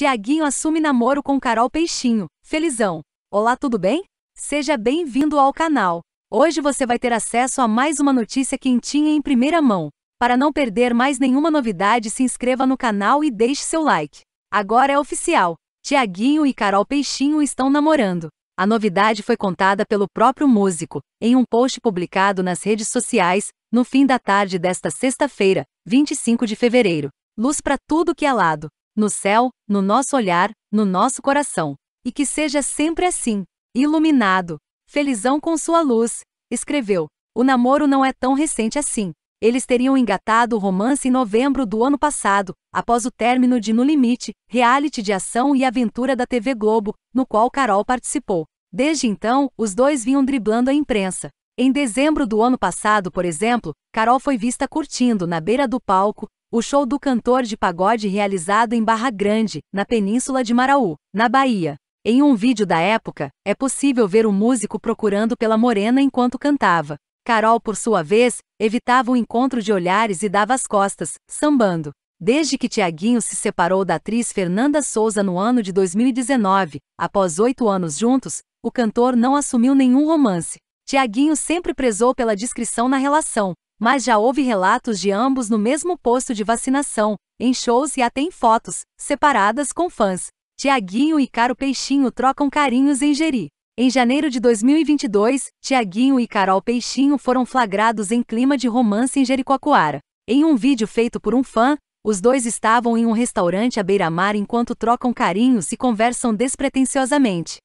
Tiaguinho assume namoro com Carol Peixinho. Felizão! Olá, tudo bem? Seja bem-vindo ao canal. Hoje você vai ter acesso a mais uma notícia quentinha em primeira mão. Para não perder mais nenhuma novidade, se inscreva no canal e deixe seu like. Agora é oficial. Tiaguinho e Carol Peixinho estão namorando. A novidade foi contada pelo próprio músico, em um post publicado nas redes sociais, no fim da tarde desta sexta-feira, 25 de fevereiro. Luz para tudo que é lado no céu, no nosso olhar, no nosso coração. E que seja sempre assim, iluminado, felizão com sua luz, escreveu. O namoro não é tão recente assim. Eles teriam engatado o romance em novembro do ano passado, após o término de No Limite, reality de ação e aventura da TV Globo, no qual Carol participou. Desde então, os dois vinham driblando a imprensa. Em dezembro do ano passado, por exemplo, Carol foi vista curtindo na beira do palco, o show do cantor de pagode realizado em Barra Grande, na península de Maraú, na Bahia. Em um vídeo da época, é possível ver o músico procurando pela morena enquanto cantava. Carol, por sua vez, evitava o encontro de olhares e dava as costas, sambando. Desde que Tiaguinho se separou da atriz Fernanda Souza no ano de 2019, após oito anos juntos, o cantor não assumiu nenhum romance. Tiaguinho sempre prezou pela discrição na relação, mas já houve relatos de ambos no mesmo posto de vacinação, em shows e até em fotos, separadas com fãs. Tiaguinho e Caro Peixinho trocam carinhos em Jeri. Em janeiro de 2022, Tiaguinho e Carol Peixinho foram flagrados em clima de romance em Jericoacoara. Em um vídeo feito por um fã, os dois estavam em um restaurante à beira-mar enquanto trocam carinhos e conversam despretensiosamente.